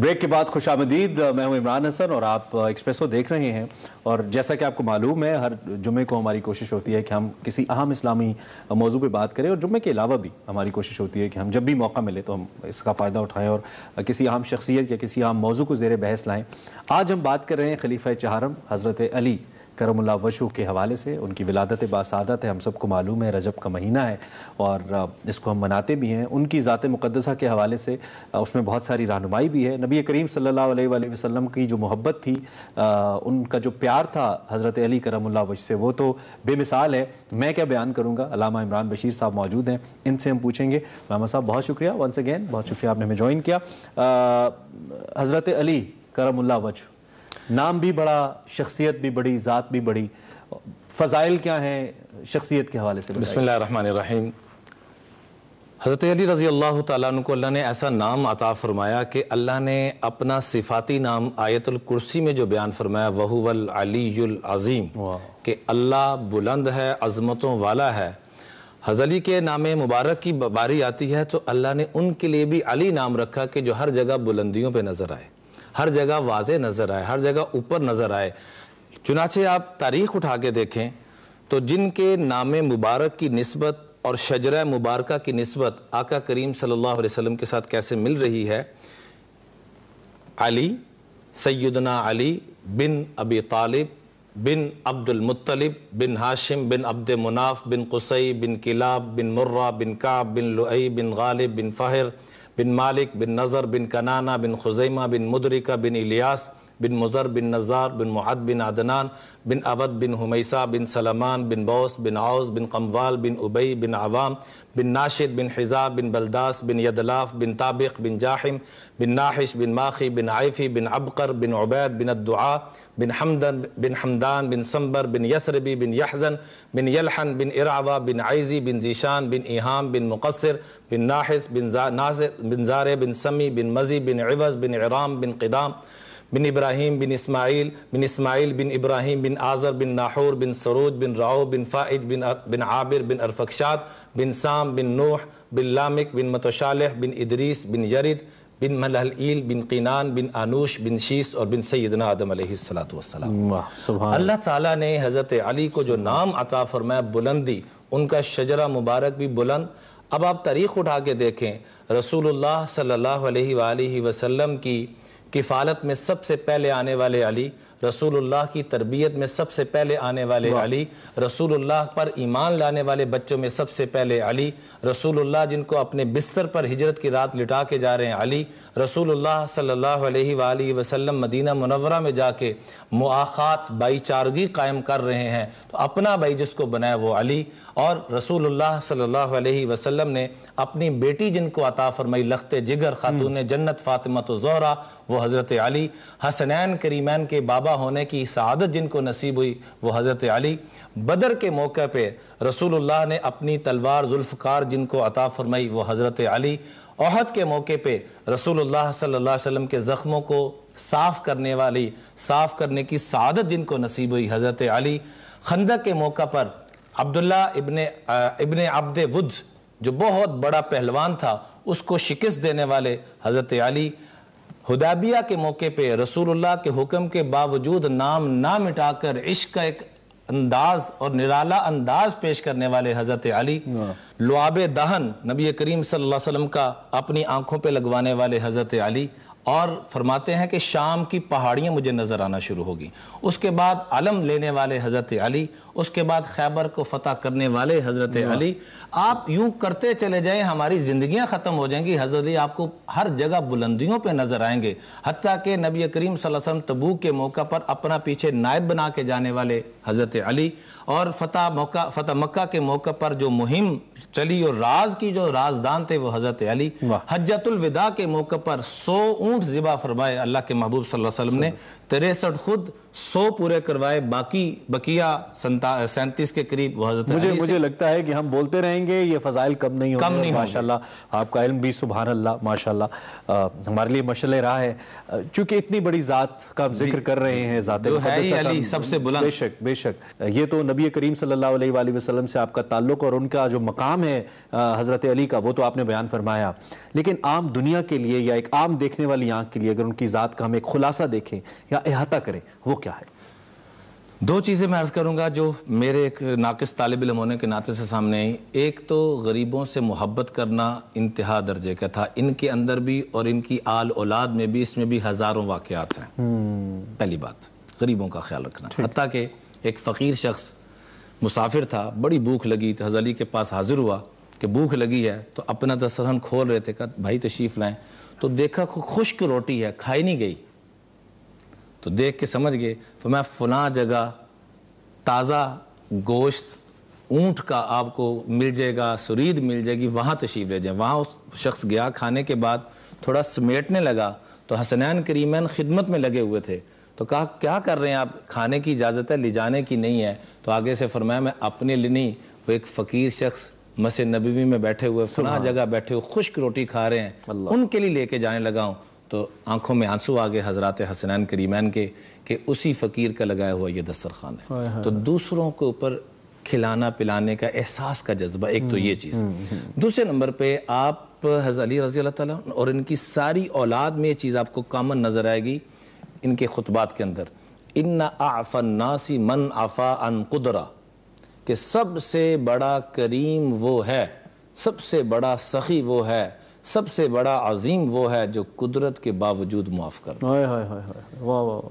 Break के बाद खुश आमदीद मैं हूं इमरान हसन और आप एक्सप्रेसो देख रहे हैं और जैसा कि आपको मालूम है हर जुमे को हमारी कोशिश होती है कि हम किसी अहम इस्लामी मौजू पर बात करें और जुमे के अलावा भी हमारी कोशिश होती है कि हम जब भी मौका मिले तो हम इसका फ़ायदा उठाएँ और किसी अहम शख्सियत या किसी अहम मौजू को जेर बहस लाएँ आज हम बात कर रहे हैं खलीफा चहारम हज़रत अली करमुल्ला वशु के हवाले से उनकी विलादत बासादत है हम सबको मालूम है रजब का महीना है और इसको हम मनाते भी हैं उनकी ज़ात मुक़दसा के हवाले से उसमें बहुत सारी रहनुमाई भी है नबी करीम सल्लल्लाहु अलैहि वसल्लम की जो मोहब्बत थी उनका जो प्यार था हज़रत अली करमुल्ला वश से वो तो बेमिसाल है मैं क्या बयान करूँगा अलामा इमरान बशीर साहब मौजूद हैं इनसे हम पूछेंगे मामा साहब बहुत शुक्रिया वंस अगैन बहुत शुक्रिया आपने हमें ज्वाइन किया हज़रत अली करमुल्ला वजह नाम भी बड़ा शख्सियत भी बड़ी ज़ात भी बड़ी फ़जाइल क्या हैं शख्सियत के हवाले से बसमीम हज़रत अली रज़ी अल्लाह तु को अल्लाह ने ऐसा नाम अता फ़रमाया कि अल्लाह ने अपना सिफाती नाम आयतुल कुर्सी में जो बयान फरमाया वहवल अलीज़ीम कि अल्लाह बुलंद है अजमतों वाला है हजली के नाम मुबारक की बारी आती है तो अल्लाह ने उनके लिए भी अली नाम रखा कि जो हर जगह बुलंदियों पर नज़र आए हर जगह वाज नज़र आए हर जगह ऊपर नज़र आए चुनाचे आप तारीख उठा के देखें तो जिनके नाम मुबारक की नस्बत और शजर मुबारक की नस्बत आका करीम सल्लल्लाहु अलैहि वसल्लम के साथ कैसे मिल रही है अली सैदना अली बिन अबी तालिब बिन अब्दुल मुत्तलिब बिन हाशिम बिन अब्द मुनाफ बिन कुसई बिन किलाब बिन मुर्रा बिन काब बिन लुई बिन गालिब बिन फ़ाहिर बिन मालिक बिन नज़र बिन कनाना बिन खुजैमा बिन मुद्रिका बिन इलियास बिन मुज़र बिन नज़ार बिन मुहद बिन आदनान बिन अवध बिन हमीसा बिन सलमान बिन बौस बिन आउस बिन कमवाल बिन उबई बिन आवाम बिन नाशिद बिन हिजा बिन बलदास बिन यदलाफ बिन ताबिक बिन जाहिम बिन नाहिश बिन माखी बिन आयफ़ी बिन अबकर बिन उबैद बिन अदुआ बिन हमदन बिन हमदान बिन संबर बिन यसरबी बिन यहजन बिन यलहन बिन इरावा बिन आइजी बिन जीशान बिन इहाम बिन मुकसर बिन नाहिस बिन नाजिर बिन ज़ार बिन समी बिन मज़ी बिन अवज़ बिन इराम बिन कदाम बिन इब्राहिम बिन इस्माइल बिन इस्माइल बिन इब्राहिम बिन आज़र बिन नाहूर बिन सरूद बिन राओ बिन फ़ाइद बिन बिन आबिर बिन अरफक्षात बिन साम बिन नूह बिन लामिक बिन मतशालह बिन इदरीस बिन यरिद बिन मलहल बिन किनान बिन आनूश बिन शीस और बिन सैदना आदम सलाम अल्लाह ताला ने हज़रत अली को जो नाम अता फरमाया बुलंदी उनका शजरा मुबारक भी बुलंद अब आप तारीख उठा के देखें रसूलुल्लाह सल्लल्लाहु अलैहि वसल्लम की किफालत में सबसे पहले आने वाले अली रसूलुल्लाह की तरबियत में सबसे पहले आने वाले अली रसूलुल्लाह पर ईमान लाने वाले बच्चों में सबसे पहले अली रसूलुल्लाह जिनको अपने बिस्तर पर हिजरत की रात लिटा के जा रहे हैं अली रसूलुल्लाह सल्लल्लाहु अलैहि वसल्लम मदीना मुनवरा में जाके मुआखात भाईचारगी कायम कर रहे हैं तो अपना भाई जिसको बनाया वो अली और रसूलुल्लाह सल्लल्लाहु अलैहि वसल्लम ने अपनी बेटी जिनको अता फरमाई लखते जिगर खातून हम्म। जन्नत फातिमा तो जोहरा वो हज़रत अली हसनैन करीमैन के बाबा सहाबा होने की सआदत जिनको नसीब हुई वो हज़रत अली बदर के मौके पर रसूलुल्लाह ने अपनी तलवार जुल्फकार जिनको अता फरमाई वो हज़रत अली अहद के मौके पर रसूलुल्लाह सल्लल्लाहु अलैहि वसल्लम के ज़ख्मों को साफ़ करने वाली साफ़ करने की सआदत जिनको नसीब हुई हज़रत अली खंदक के मौका पर अब्दुल्ला इबन इबन अब्द वुद्स जो बहुत बड़ा पहलवान था उसको शिकस्त देने वाले हज़रत अली हुदाबिया के मौके पे रसूलुल्लाह के हुक्म के बावजूद नाम ना मिटाकर इश्क का एक अंदाज और निराला अंदाज पेश करने वाले हजरत अली हाँ। लुआब दहन नबी करीम सल्लल्लाहु अलैहि वसल्लम का अपनी आंखों पे लगवाने वाले हजरत अली और फरमाते हैं कि शाम की पहाड़ियाँ मुझे नज़र आना शुरू होगी उसके बाद आलम लेने वाले हज़रत अली उसके बाद खैबर को फ़तह करने वाले हज़रत अली आप यूं करते चले जाएं हमारी ज़िंदियाँ ख़त्म हो जाएंगी हज़रत अली आपको हर जगह बुलंदियों पे नज़र आएंगे हती के नबी करीम वसम तबू के मौका पर अपना पीछे नायब बना के जाने वाले हज़रत अली और फतः मौका फतः मक्का के मौके पर जो मुहिम चली और राज की जो राजदान थे वो हज़रत अली हजतुलविदा के मौके पर सौ ऊंट ज़िबा फरमाए अल्लाह के महबूब सल्लल्लाहु अलैहि वसल्लम ने तिरसठ खुद सौ पूरे करवाए बाकी बकिया सैंतीस के करीब हजरत मुझे मुझे लगता है कि हम बोलते रहेंगे ये फजाइल कम नहीं कम नहीं माशाल्लाह आपका इल्म भी सुबह अल्लाह माशाल्लाह हमारे लिए मशल रहा है चूंकि इतनी बड़ी ज़ात का जिक्र कर रहे हैं ज़ात सबसे बुला बेशक बेशक ये तो नबी करीम सल्लाम से आपका ताल्लुक और उनका जो मकाम है हज़रत अली का वो तो आपने बयान फरमाया लेकिन आम दुनिया के लिए या एक आम देखने वाली अपनी आंख के लिए अगर उनकी ज़ात का हम एक खुलासा देखें या अहाता करें वो क्या है दो चीज़ें मैं अर्ज़ करूंगा जो मेरे एक नाकिस तालब इम होने के नाते से सामने आई एक तो गरीबों से मोहब्बत करना इंतहा दर्जे का था इनके अंदर भी और इनकी आल औलाद में भी इसमें भी हज़ारों वाक़ात हैं हम्म। पहली बात गरीबों का ख्याल रखना हती के एक फ़कीर शख्स मुसाफिर था बड़ी भूख लगी तो हज़ली के पास हाजिर हुआ कि भूख लगी है तो अपना दस्तरखन खोल रहे थे कहा भाई तशरीफ़ लाएँ तो देखा खुश्क रोटी है खाई नहीं गई तो देख के समझ गए तो मैं फला जगह ताज़ा गोश्त ऊँट का आपको मिल जाएगा सुरीद मिल जाएगी वहाँ तशीफ ले जाए वहाँ उस शख्स गया खाने के बाद थोड़ा समेटने लगा तो हसनैन करीमैन खिदमत में लगे हुए थे तो कहा क्या कर रहे हैं आप खाने की इजाज़त है ले जाने की नहीं है तो आगे से फरमाया मैं अपने लिए नहीं वो एक फ़कीर शख्स मसे नबीवी में बैठे हुए फला जगह बैठे हुए खुश्क रोटी खा रहे हैं उनके लिए लेके जाने लगा हूँ तो आंखों में आंसू आ गए हजरत हसनैन करीमैन के कि उसी फ़कीर का लगाया हुआ ये दस्तरखान है तो दूसरों के ऊपर खिलाना पिलाने का एहसास का जज्बा एक तो ये हम्म, चीज़ हम्म, हम्म। दूसरे नंबर पे आप हजली रजी अल्लाह और इनकी सारी औलाद में ये चीज़ आपको कामन नज़र आएगी इनके खुतबात के अंदर इन्ना आफ़ा नासी मन आफ़ा अन कुदरा कि सबसे बड़ा करीम वो है सबसे बड़ा सखी वो है सबसे बड़ा अजीम वो है जो कुदरत के बावजूद मुआफ़ कर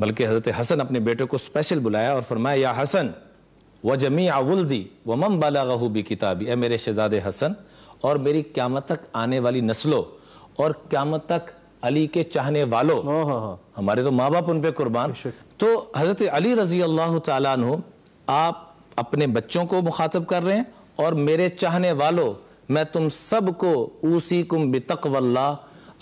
बल्कि हज़रत हसन अपने बेटे को स्पेशल बुलाया और फरमाया या हसन व जमी दी व मम बालागहू भी किताबी ए मेरे शहजाद हसन और मेरी क्यामत तक आने वाली नस्लों और क्यामत तक अली के चाहने वालों हाँ, हाँ, हाँ। हमारे तो माँ बाप उन पर कुर्बान तो हज़रत अली रजी अल्लाह तु आप अपने बच्चों को मुखातब कर रहे हैं और मेरे चाहने वालों मैं तुम सब को ऊसी कुम बितकवल्ला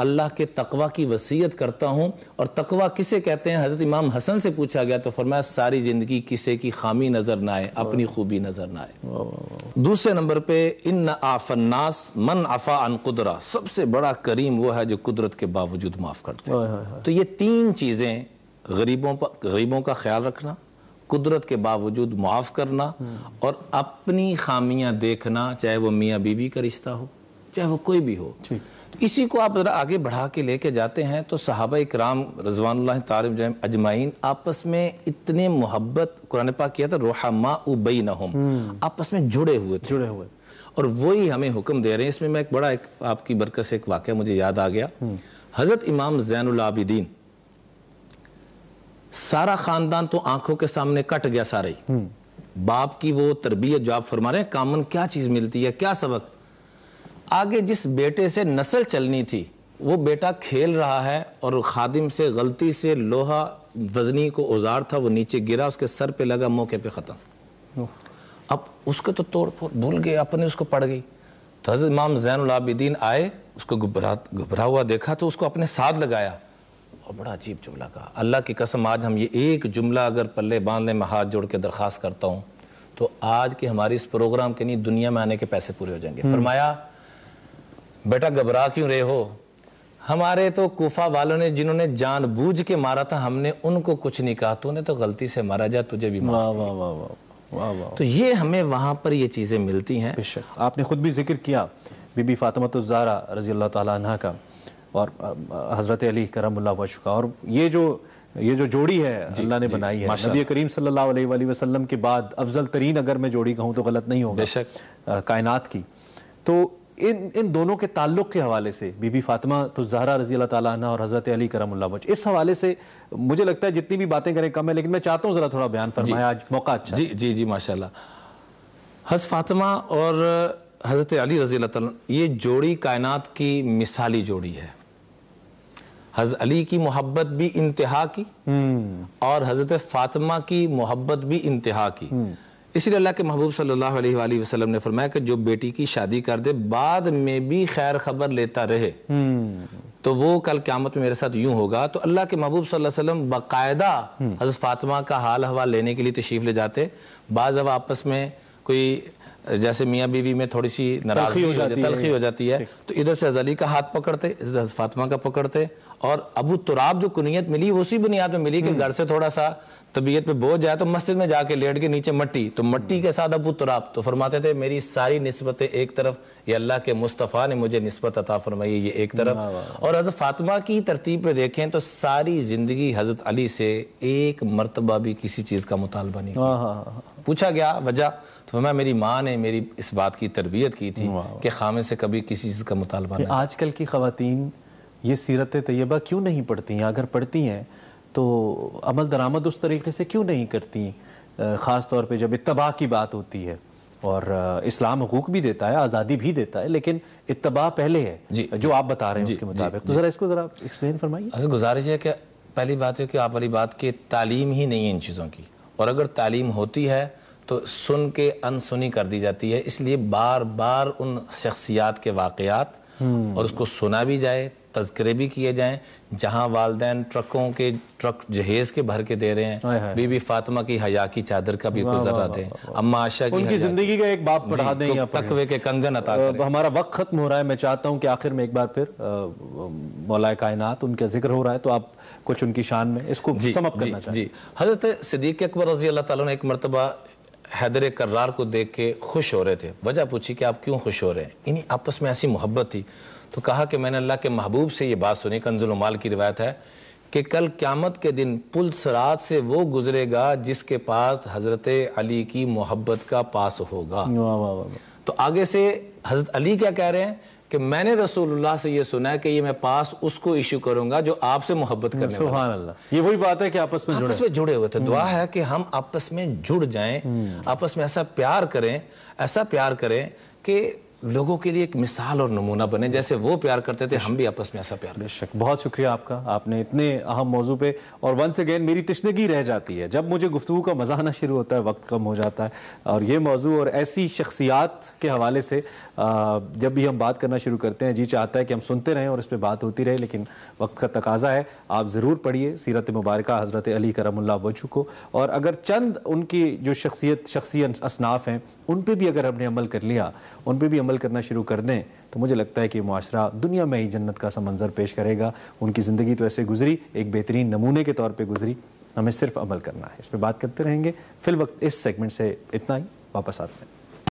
अल्लाह के तकवा की वसीयत करता हूँ और तकवा किसे कहते हैं हज़रत इमाम हसन से पूछा गया तो फरमाया सारी ज़िंदगी किसे की खामी नज़र ना आए अपनी खूबी नज़र ना आए दूसरे नंबर पे इन आफन्नास मन अफ़ा अन कुदरा सबसे बड़ा करीम वो है जो कुदरत के बावजूद माफ़ करते हैं तो ये तीन चीज़ें गरीबों पर गरीबों का ख्याल रखना कुदरत के बावजूद मुआफ़ करना और अपनी खामियां देखना चाहे वो मियाँ बीवी का रिश्ता हो चाहे वो कोई भी हो तो इसी को आप आगे बढ़ा के लेके जाते हैं तो साहबा कराम रजवान तारब अजमाइन आपस में इतने मोहब्बत कुरान पा किया था रोहामा उबई न हम्म। आपस में जुड़े हुए थे जुड़े हुए और वही हमें हुक्म दे रहे हैं इसमें मैं एक बड़ा एक आपकी बरकत से एक वाक्य मुझे याद आ गया हम्म। हज़रत इमाम जैन आबिदीन सारा खानदान तो आंखों के सामने कट गया सारा ही हम्म। बाप की वो तरबियत जो आप फरमा रहे हैं कामन क्या चीज मिलती है क्या सबक आगे जिस बेटे से नस्ल चलनी थी वो बेटा खेल रहा है और खादिम से गलती से लोहा वजनी को औजार था वो नीचे गिरा उसके सर पे लगा मौके पे ख़त्म अब उसको तो तोड़ फोड़ भूल गए अपने उसको पड़ गई तो हजरत इमाम जैन आए उसको घुबरा घुबरा हुआ देखा तो उसको अपने साथ लगाया और बड़ा अजीब जुमला कहा अल्लाह की कसम आज हम ये एक जुमला अगर पल्ले बांधने में हाथ जोड़ के दरख्वास्त करता हूँ तो आज के हमारे इस प्रोग्राम के नहीं दुनिया में आने के पैसे पूरे हो जाएंगे हम्म। फरमाया बेटा घबरा क्यों रहे हो हमारे तो कोफा वालों ने जिन्होंने जानबूझ के मारा था हमने उनको कुछ नहीं कहा तूने तो गलती से मारा जा तुझे भी वाह वाह वाह वाह तो ये हमें वहां पर ये चीज़ें मिलती हैं आपने खुद भी जिक्र किया बीबी फातिमा तो रजी अल्लाह तला का और हज़रत अली करम का और ये जो ये जो जोड़ी है अल्लाह ने बनाई है नबी करीम सल्लल्लाहु अलैहि वसल्लम के बाद अफजल तरीन अगर मैं जोड़ी कहूँ तो गलत नहीं होगा कायनात की तो इन इन दोनों के ताल्लुक़ के हवाले से बीबी फातिमा तो जहरा रजी अल्लाह ताला और हज़रत अली करम वज इस हवाले से मुझे लगता है जितनी भी बातें करें कम है लेकिन मैं चाहता हूँ ज़रा थोड़ा बयान फरमाया आज मौका अच्छा जी जी जी माशा हज़ फातिमा और हज़रत अली रज़ी ये जोड़ी कायनात की मिसाली जोड़ी है हज़ अली की मोहब्बत भी इंतहा की हम्म। और हज़रत फ़ातिमा की मोहब्बत भी इंतहा की हम्म। इसलिए अल्लाह के महबूब सल्लल्लाहु अलैहि वसल्लम ने फरमाया कि जो बेटी की शादी कर दे बाद में भी खैर खबर लेता रहे हम्म। तो वो कल क्यामत में मेरे साथ यूं होगा तो अल्लाह के महबूब सल्लम बाकायदा हज़रत फ़ातिमा का हाल हवा लेने के लिए तशीफ ले जाते बाज़ अब आपस में कोई जैसे मियाँ बीवी में थोड़ी सी नाराजगी हो जाती है तलखी हो जाती है तो इधर से अजली का हाथ पकड़ते इधर से फातिमा का पकड़ते और अबू तुराब जो कुनीत मिली उसी बुनियाद में मिली कि हम्म। घर से थोड़ा सा तबीयत पे बोझ जाए तो मस्जिद में जाके लेट के नीचे मट्टी तो मट्टी के साथ अबू तुराब तो फरमाते थे मेरी सारी नस्बतें एक तरफ ये अल्लाह के मुस्तफ़ा ने मुझे नस्बत अता फरमाई ये एक तरफ और हज़रत फातिमा की तरतीब पे देखें तो सारी ज़िंदगी हज़रत अली से एक मरतबा भी किसी चीज़ का मुतालबा नहीं हाँ, हाँ, हाँ, पूछा गया वजह तो मैं मेरी माँ ने मेरी इस बात की तरबियत की थी कि खामे से कभी किसी चीज़ का मुतालबा नहीं आजकल की खातन ये सीरत तयबा क्यों नहीं पढ़ती हैं अगर पढ़ती हैं तो अमल दरामद उस तरीके से क्यों नहीं करती ख़ास तौर पे जब इतबा की बात होती है और इस्लाम हकूक भी देता है आज़ादी भी देता है लेकिन इतबा पहले है जी जो आप बता रहे हैं उसके मुताबिक तो ज़रा इसको ज़रा एक्सप्लेन फरमाइए असल अच्छा, गुजारिश है कि पहली बात है कि आप वाली बात की तालीम ही नहीं है इन चीज़ों की और अगर तालीम होती है तो सुन के अनसुनी कर दी जाती है इसलिए बार बार उन शख्सियात के वाक़ात हम्म। और उसको सुना भी जाए तस्करे भी किए जाएं जहां वालदेन ट्रकों के ट्रक जहेज के भर के दे रहे हैं बीबी फातिमा की हया की चादर का भी कोई जरा दें अम्मा आशा की उनकी जिंदगी का एक बाप पढ़ा दें तो तकवे के कंगन अता हमारा वक्त खत्म हो रहा है मैं चाहता हूं कि आखिर में एक बार फिर मौलाए कायनात उनका जिक्र हो रहा है तो आप कुछ उनकी शान में इसको समप करना चाहिए जी हजरत सिद्दीक अकबर रजी अल्लाह तला ने एक मरतबा हैदर कर्रार को देख के खुश हो रहे थे वजह पूछी कि आप क्यों खुश हो रहे हैं इन्हीं आपस में ऐसी मोहब्बत थी तो कहा कि मैंने अल्लाह के महबूब से ये बात सुनी कंजुलमाल की रिवायत है कि कल क्यामत के दिन पुल सरात से वो गुजरेगा जिसके पास हज़रत अली की मोहब्बत का पास होगा वाँ वाँ वाँ। तो आगे से हज़रत अली क्या कह रहे हैं कि मैंने रसूलुल्लाह से ये सुना है कि ये मैं पास उसको इशू करूंगा जो आपसे मोहब्बत करने ये वही बात है कि आपस में आपस जुड़े। में जुड़े हुए थे दुआ हम्म। है कि हम आपस में जुड़ जाएं हम्म। आपस में ऐसा प्यार करें ऐसा प्यार करें कि लोगों के लिए एक मिसाल और नमूना बने जैसे वो प्यार करते थे हम भी आपस में ऐसा प्यार बेशक बहुत शुक्रिया आपका आपने इतने अहम मौजू पे और वंस अगेन मेरी तश्नगी रह जाती है जब मुझे गुफ्तु का मज़ा आना शुरू होता है वक्त कम हो जाता है और ये मौजू और ऐसी शख्सियात के हवाले से जब भी हम बात करना शुरू करते हैं जी चाहता है कि हम सुनते रहें और इस पर बात होती रहे लेकिन वक्त का तकाजा है आप ज़रूर पढ़िए सीरत मुबारक हज़रत अली करमल्ला वजू को और अगर चंद उनकी जो शख्सियत शख्सी असनाफ हैं उन पर भी अगर हमने अमल कर लिया उन पर भी अमल करना शुरू कर दें तो मुझे लगता है कि माशरा दुनिया में ही जन्नत का सा मंजर पेश करेगा उनकी ज़िंदगी तो ऐसे गुजरी एक बेहतरीन नमूने के तौर पर गुजरी हमें सिर्फ अमल करना है इस पर बात करते रहेंगे फिल वक्त इस सेगमेंट से इतना ही वापस आते हैं